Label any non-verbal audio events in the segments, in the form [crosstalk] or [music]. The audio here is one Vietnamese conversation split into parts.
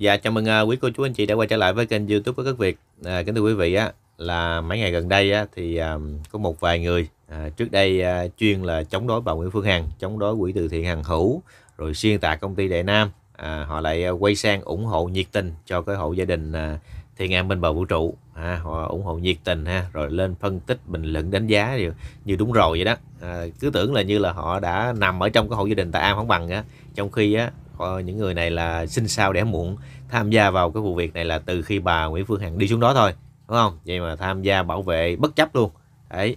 Dạ chào mừng uh, quý cô chú anh chị đã quay trở lại với kênh YouTube của các Việt. À, kính thưa quý vị á là mấy ngày gần đây á thì um, có một vài người à, trước đây à, chuyên là chống đối bà Nguyễn Phương Hằng, chống đối quỹ từ thiện Hằng Hữu, rồi xuyên tạc công ty Đại Nam, à, họ lại à, quay sang ủng hộ nhiệt tình cho cái hộ gia đình à, Thiên An bên bờ vũ trụ. À, họ ủng hộ nhiệt tình ha, rồi lên phân tích bình luận đánh giá như, như đúng rồi vậy đó. À, cứ tưởng là như là họ đã nằm ở trong cái hộ gia đình Tại An không bằng á, trong khi á họ, ờ, những người này là sinh sao đẻ muộn tham gia vào cái vụ việc này là từ khi bà Nguyễn Phương Hằng đi xuống đó thôi đúng không vậy mà tham gia bảo vệ bất chấp luôn đấy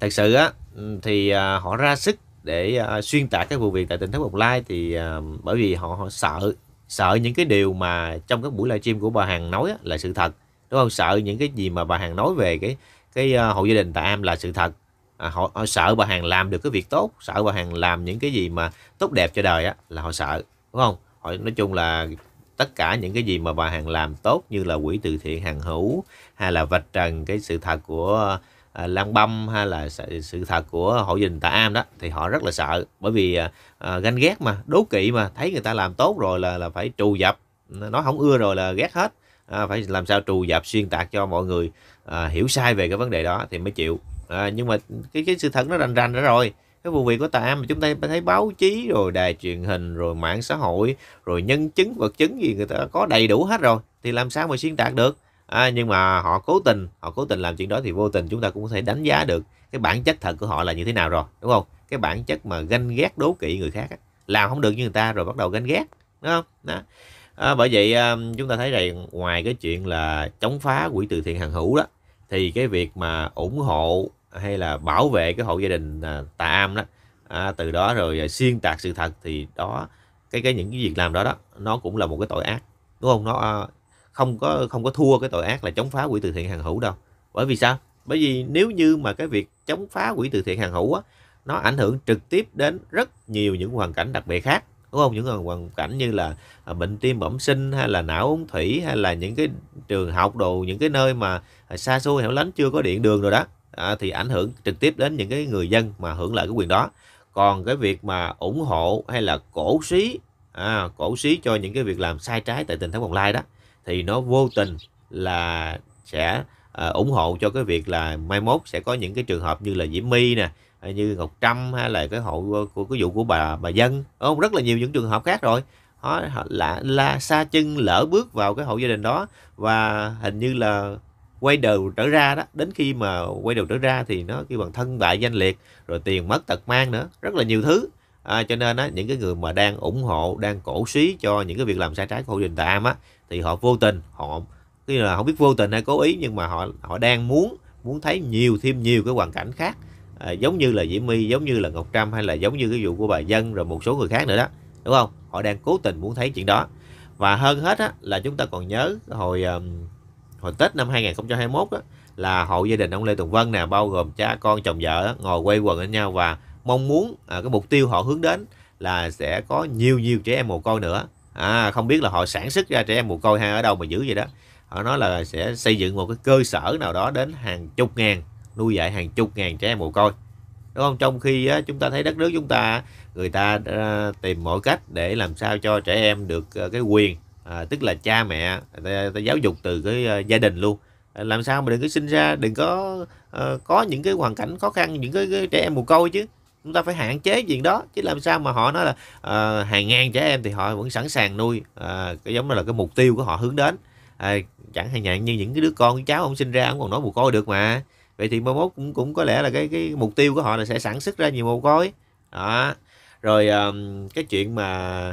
thật sự á thì à, họ ra sức để à, xuyên tạc cái vụ việc tại tỉnh Thất Bồng Lai thì à, bởi vì họ, họ sợ sợ những cái điều mà trong các buổi livestream của bà Hằng nói á, là sự thật đúng không sợ những cái gì mà bà Hằng nói về cái cái hộ gia đình tại Am là sự thật à, họ, họ sợ bà Hằng làm được cái việc tốt sợ bà Hằng làm những cái gì mà tốt đẹp cho đời á là họ sợ đúng không hỏi nói chung là tất cả những cái gì mà bà Hằng làm tốt như là quỹ từ thiện hàng hữu hay là vạch trần cái sự thật của à, Lan Băm hay là sự, thật của hội Dình Tạ Am đó thì họ rất là sợ bởi vì à, à, ganh ghét mà đố kỵ mà thấy người ta làm tốt rồi là là phải trù dập nó không ưa rồi là ghét hết à, phải làm sao trù dập xuyên tạc cho mọi người à, hiểu sai về cái vấn đề đó thì mới chịu à, nhưng mà cái cái sự thật nó rành rành đó rồi cái vụ việc của tà Am mà chúng ta thấy báo chí rồi đài truyền hình rồi mạng xã hội rồi nhân chứng vật chứng gì người ta có đầy đủ hết rồi thì làm sao mà xuyên tạc được à, nhưng mà họ cố tình họ cố tình làm chuyện đó thì vô tình chúng ta cũng có thể đánh giá được cái bản chất thật của họ là như thế nào rồi đúng không cái bản chất mà ganh ghét đố kỵ người khác làm không được như người ta rồi bắt đầu ganh ghét đúng không đó à, bởi vậy à, chúng ta thấy rằng ngoài cái chuyện là chống phá quỹ từ thiện hàng hữu đó thì cái việc mà ủng hộ hay là bảo vệ cái hộ gia đình à, tà am đó à, từ đó rồi à, xuyên tạc sự thật thì đó cái cái những cái việc làm đó đó nó cũng là một cái tội ác đúng không nó à, không có không có thua cái tội ác là chống phá quỹ từ thiện hàng hữu đâu bởi vì sao bởi vì nếu như mà cái việc chống phá quỹ từ thiện hàng hữu á, nó ảnh hưởng trực tiếp đến rất nhiều những hoàn cảnh đặc biệt khác đúng không những hoàn cảnh như là bệnh tim bẩm sinh hay là não ống thủy hay là những cái trường học đồ những cái nơi mà xa xôi hẻo lánh chưa có điện đường rồi đó à, thì ảnh hưởng trực tiếp đến những cái người dân mà hưởng lợi cái quyền đó còn cái việc mà ủng hộ hay là cổ xí à, cổ xí cho những cái việc làm sai trái tại tỉnh Thất Bồng Lai đó thì nó vô tình là sẽ à, ủng hộ cho cái việc là mai mốt sẽ có những cái trường hợp như là Diễm My nè như Ngọc Trâm hay là cái hộ của cái vụ của bà bà dân không rất là nhiều những trường hợp khác rồi họ là là xa chân lỡ bước vào cái hộ gia đình đó và hình như là quay đầu trở ra đó đến khi mà quay đầu trở ra thì nó kêu bằng thân bại danh liệt rồi tiền mất tật mang nữa rất là nhiều thứ à, cho nên á, những cái người mà đang ủng hộ đang cổ suý cho những cái việc làm sai trái của hội đình tạm á thì họ vô tình họ cái là không biết vô tình hay cố ý nhưng mà họ họ đang muốn muốn thấy nhiều thêm nhiều cái hoàn cảnh khác à, giống như là Diễm My giống như là Ngọc Trâm hay là giống như cái vụ của bà Dân rồi một số người khác nữa đó đúng không họ đang cố tình muốn thấy chuyện đó và hơn hết á, là chúng ta còn nhớ hồi um, hồi Tết năm 2021 á, là hộ gia đình ông Lê Tùng Vân nè bao gồm cha con chồng vợ ngồi quay quần với nhau và mong muốn à, cái mục tiêu họ hướng đến là sẽ có nhiều nhiều trẻ em mồ côi nữa à, không biết là họ sản xuất ra trẻ em mồ côi hay ở đâu mà giữ vậy đó họ nói là sẽ xây dựng một cái cơ sở nào đó đến hàng chục ngàn nuôi dạy hàng chục ngàn trẻ em mồ côi đúng không trong khi á, chúng ta thấy đất nước chúng ta người ta à, tìm mọi cách để làm sao cho trẻ em được à, cái quyền à, tức là cha mẹ ta, ta giáo dục từ cái uh, gia đình luôn ờ, làm sao mà đừng có sinh ra đừng có uh, có những cái hoàn cảnh khó khăn những cái, cái trẻ em mồ côi chứ chúng ta phải hạn chế chuyện đó chứ làm sao mà họ nói là uh, hàng ngàn trẻ em thì họ vẫn sẵn sàng nuôi uh, cái giống như là cái mục tiêu của họ hướng đến à, chẳng hạn nhạn như những cái đứa con cháu ông sinh ra ông còn nói mồ côi được mà vậy thì mai mốt cũng cũng có lẽ là cái cái mục tiêu của họ là sẽ sản xuất ra nhiều mồ côi đó rồi uh, cái chuyện mà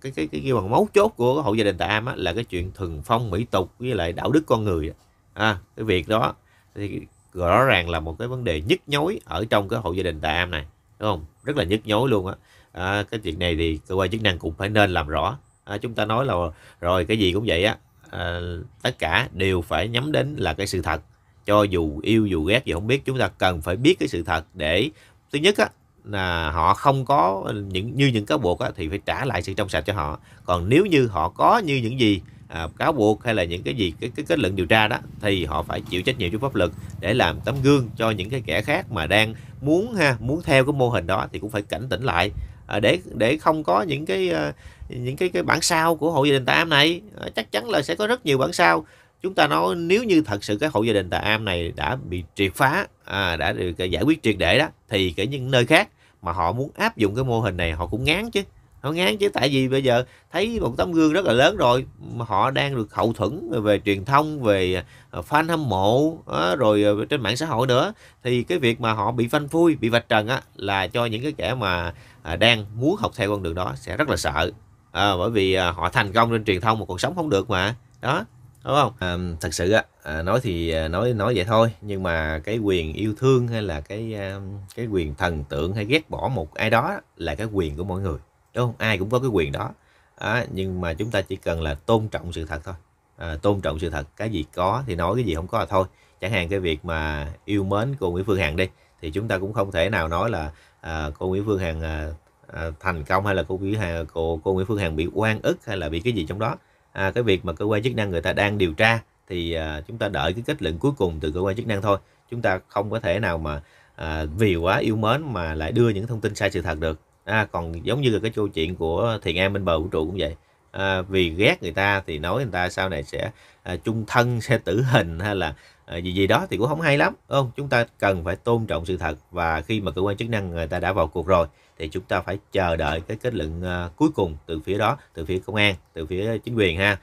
cái cái cái kêu bằng mấu chốt của hộ gia đình Tạ Am á, là cái chuyện thuần phong mỹ tục với lại đạo đức con người à, cái việc đó thì rõ ràng là một cái vấn đề nhức nhối ở trong cái hộ gia đình Tạ Am này đúng không rất là nhức nhối luôn á à, cái chuyện này thì cơ quan chức năng cũng phải nên làm rõ à, chúng ta nói là rồi cái gì cũng vậy á à, tất cả đều phải nhắm đến là cái sự thật cho dù yêu dù ghét gì không biết chúng ta cần phải biết cái sự thật để thứ nhất á là họ không có những như những cáo buộc á, thì phải trả lại sự trong sạch cho họ còn nếu như họ có như những gì à, cáo buộc hay là những cái gì cái, cái kết luận điều tra đó thì họ phải chịu trách nhiệm trước pháp luật để làm tấm gương cho những cái kẻ khác mà đang muốn ha muốn theo cái mô hình đó thì cũng phải cảnh tỉnh lại à, để để không có những cái à, những cái cái bản sao của hộ gia đình tà am này à, chắc chắn là sẽ có rất nhiều bản sao chúng ta nói nếu như thật sự cái hộ gia đình tà am này đã bị triệt phá à, đã được à, giải quyết triệt để đó thì cái những nơi khác mà họ muốn áp dụng cái mô hình này họ cũng ngán chứ họ ngán chứ tại vì bây giờ thấy một tấm gương rất là lớn rồi mà họ đang được hậu thuẫn về truyền thông về à, fan hâm mộ rồi à, trên mạng xã hội nữa thì cái việc mà họ bị phanh phui bị vạch trần á là cho những cái kẻ mà đang muốn học theo con đường đó sẽ rất là sợ à, bởi vì họ thành công trên truyền thông mà còn sống không được mà đó đúng không à, thật sự á à, nói thì à, nói nói vậy thôi nhưng mà cái quyền yêu thương hay là cái à, cái quyền thần tượng hay ghét bỏ một ai đó là cái quyền của mỗi người đúng không ai cũng có cái quyền đó à, nhưng mà chúng ta chỉ cần là tôn trọng sự thật thôi à, tôn trọng sự thật cái gì có thì nói cái gì không có là thôi chẳng hạn cái việc mà yêu mến cô Nguyễn Phương Hằng đi thì chúng ta cũng không thể nào nói là à, cô Nguyễn Phương Hằng à, à thành công hay là cô Nguyễn Hằng, cô cô Nguyễn Phương Hằng bị oan ức hay là bị cái gì trong đó à, cái việc mà cơ quan chức năng người ta đang điều tra thì à, chúng ta đợi cái kết luận cuối cùng từ cơ quan chức năng thôi chúng ta không có thể nào mà à, vì quá yêu mến mà lại đưa những thông tin sai sự thật được à, còn giống như là cái câu chuyện của thiền an bên bờ vũ trụ cũng vậy à, vì ghét người ta thì nói người ta sau này sẽ à, chung thân [laughs] sẽ tử hình hay là à, gì gì đó thì cũng không hay lắm đúng không chúng ta cần phải tôn trọng sự thật và khi mà cơ quan chức năng người ta đã vào cuộc rồi thì chúng ta phải chờ đợi cái kết luận à, cuối cùng từ phía đó từ phía công an từ phía chính quyền ha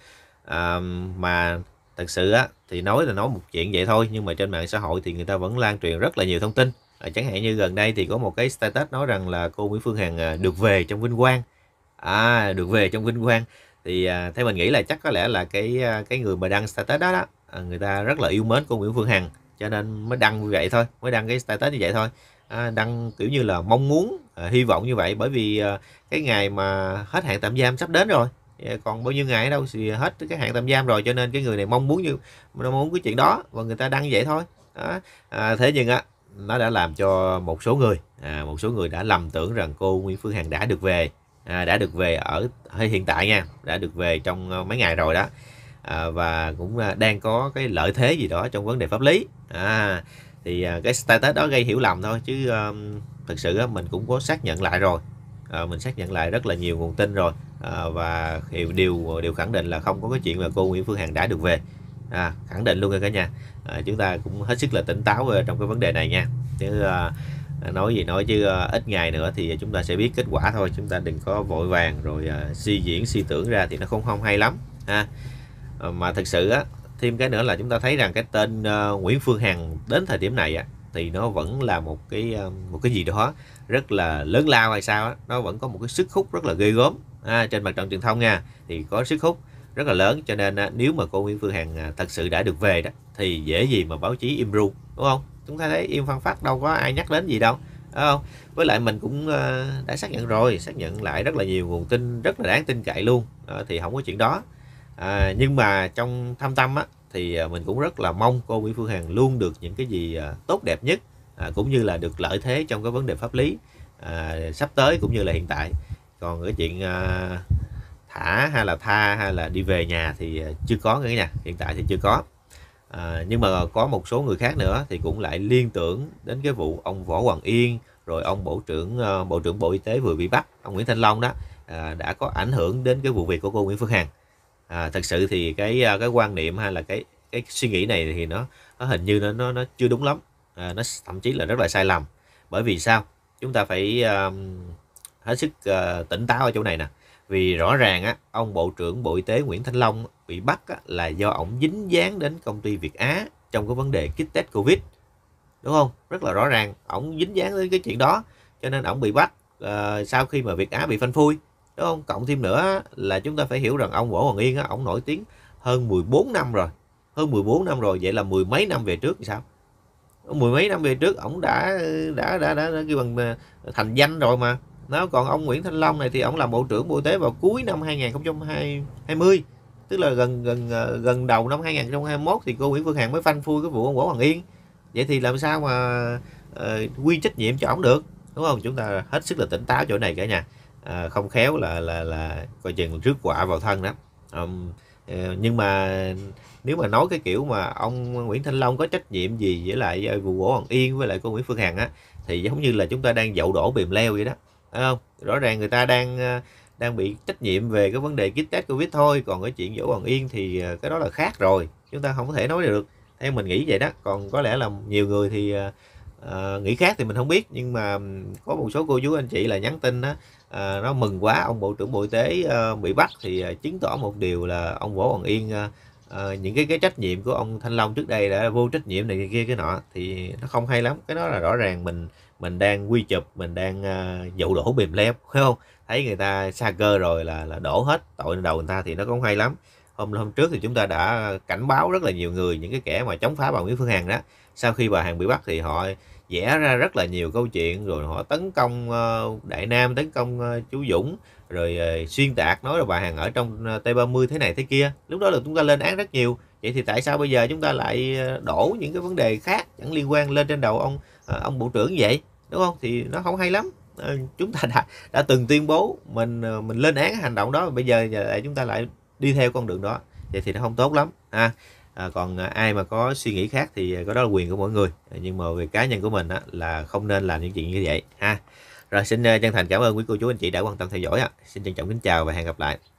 à, mà thật sự á thì nói là nói một chuyện vậy thôi nhưng mà trên mạng xã hội thì người ta vẫn lan truyền rất là nhiều thông tin à, chẳng hạn như gần đây thì có một cái status nói rằng là cô Nguyễn Phương Hằng à, được về trong vinh quang à được về trong vinh quang thì à, theo mình nghĩ là chắc có lẽ là cái à, cái người mà đăng status đó đó à, người ta rất là yêu mến cô Nguyễn Phương Hằng cho nên mới đăng như vậy thôi mới đăng cái status như vậy thôi à, đăng kiểu như là mong muốn à, hy vọng như vậy bởi vì à, cái ngày mà hết hạn tạm giam sắp đến rồi còn bao nhiêu ngày ở đâu thì hết cái hạn tạm giam rồi cho nên cái người này mong muốn như mong muốn cái chuyện đó và người ta đăng vậy thôi đó. À, thế nhưng á nó đã làm cho một số người à, một số người đã lầm tưởng rằng cô Nguyễn Phương Hằng đã được về à, đã được về ở hiện tại nha đã được về trong ờ, mấy ngày rồi đó à, và cũng à, đang có cái lợi thế gì đó trong vấn đề pháp lý à, thì à, cái status đó gây hiểu lầm thôi chứ à, thực sự á, mình cũng có xác nhận lại rồi à, mình xác nhận lại rất là nhiều nguồn tin rồi à, và điều điều khẳng định là không có cái chuyện là cô Nguyễn Phương Hằng đã được về à, khẳng định luôn rồi cả nhà à, chúng ta cũng hết sức là tỉnh táo ờ, trong cái vấn đề này nha chứ à, nói gì nói chứ à, ít ngày nữa thì chúng ta sẽ biết kết quả thôi chúng ta đừng có vội vàng rồi à, suy diễn suy tưởng ra thì nó không không hay lắm ha à, mà thật sự á thêm cái nữa là chúng ta thấy rằng cái tên uh, Nguyễn Phương Hằng đến thời điểm này á thì nó vẫn là một cái một cái gì đó rất là lớn lao hay sao á nó vẫn có một cái sức hút rất là ghê gớm à, trên mặt trận truyền thông nha thì có sức hút rất là lớn cho nên à, nếu mà cô Nguyễn Phương Hằng à, thật sự đã được về đó thì dễ gì mà báo chí im ru đúng không chúng ta thấy im phăng phát đâu có ai nhắc đến gì đâu đúng không với lại mình cũng à, đã xác nhận rồi xác nhận lại rất là nhiều nguồn tin rất là đáng tin cậy luôn à, thì không có chuyện đó à, nhưng mà trong thâm tâm á, thì à, mình cũng rất là mong cô Nguyễn Phương Hằng luôn được những cái gì à, tốt đẹp nhất à, cũng như là được lợi thế trong cái vấn đề pháp lý à, sắp tới cũng như là hiện tại còn cái chuyện à, thả hay là tha hay là đi về nhà thì à, chưa có nữa nha hiện tại thì chưa có à, nhưng mà có một số người khác nữa thì cũng lại liên tưởng đến cái vụ ông võ hoàng yên rồi ông bộ trưởng à, bộ trưởng bộ y tế vừa bị bắt ông nguyễn thanh long đó à, đã có ảnh hưởng đến cái vụ việc của cô nguyễn phương hằng à, thật sự thì cái cái quan niệm hay là cái cái suy nghĩ này thì nó nó hình như nó nó, nó chưa đúng lắm à, nó thậm chí là rất là sai lầm bởi vì sao chúng ta phải um, hết sức uh, tỉnh táo ở chỗ này nè vì rõ ràng á ông bộ trưởng bộ y tế Nguyễn Thanh Long bị bắt á, là do ổng dính dáng đến công ty Việt Á trong cái vấn đề kit test covid đúng không rất là rõ ràng ổng dính dáng đến cái chuyện đó cho nên ổng bị bắt uh, sau khi mà Việt Á bị phanh phui đúng không cộng thêm nữa là chúng ta phải hiểu rằng ông Võ Hoàng Yên á ổng nổi tiếng hơn 14 năm rồi hơn 14 năm rồi vậy là mười mấy năm về trước thì sao mười mấy năm về trước ổng đã đã đã đã, đã, đã, bằng ờ, thành danh rồi mà đó, còn ông Nguyễn Thanh Long này thì ông làm Bộ trưởng Bộ Y tế vào cuối năm 2020 tức là gần gần ờ, gần đầu năm 2021 thì cô Nguyễn Phương Hằng mới phanh phui cái vụ ông Võ Hoàng Yên vậy thì làm sao mà uh, quy trách nhiệm cho ông được đúng không chúng ta hết sức là tỉnh táo chỗ này cả nhà à, không khéo là là là coi chừng rước quả vào thân đó um, nhưng mà nếu mà nói cái kiểu mà ông Nguyễn Thanh Long có trách nhiệm gì với lại vụ Võ Hoàng Yên với lại cô Nguyễn Phương Hằng á thì giống như là chúng ta đang dậu đổ bìm leo vậy đó Đấy không rõ ràng người ta đang ờ, đang bị trách nhiệm về cái vấn đề kit test covid thôi còn cái chuyện Vũ Hoàng Yên thì ờ, cái đó là khác rồi chúng ta không có thể nói được theo mình nghĩ vậy đó còn có lẽ là nhiều người thì à, nghĩ khác thì mình không biết nhưng mà có một số cô chú anh chị là nhắn tin đó à, nó mừng quá ông bộ trưởng bộ y tế à, bị bắt thì à, chứng tỏ một điều là ông võ hoàng yên à, à, những cái cái trách nhiệm của ông thanh long trước đây đã vô trách nhiệm này kia cái nọ thì nó không hay lắm cái đó là rõ ràng mình mình đang quy chụp mình đang uh, dụ đổ bìm lép phải không thấy người ta xa cơ rồi là là đổ hết tội lên đầu người ta thì nó cũng hay lắm hôm hôm trước thì chúng ta đã cảnh báo rất là nhiều người những cái kẻ mà chống phá bà Nguyễn Phương Hằng đó sau khi bà Hằng bị bắt thì họ vẽ ra rất là nhiều câu chuyện rồi họ tấn công ờ, Đại Nam tấn công ờ, chú Dũng rồi xuyên tạc nói là bà Hằng ở trong T30 thế này thế kia lúc đó là chúng ta lên án rất nhiều vậy thì tại sao bây giờ chúng ta lại đổ những cái vấn đề khác chẳng liên quan lên trên đầu ông Ờ, ông bộ trưởng vậy đúng không thì nó không hay lắm ờ, chúng ta đã, đã từng tuyên bố mình ờ, mình lên án hành động đó bây giờ lại chúng ta lại đi theo con đường đó vậy thì nó không tốt lắm ha à, còn ai mà có suy nghĩ khác thì có đó là quyền của mỗi người nhưng mà về cá nhân của mình á, là không nên làm những chuyện như vậy ha rồi xin chân thành cảm ơn quý cô chú anh chị đã quan tâm theo dõi ạ xin trân trọng kính chào và hẹn gặp lại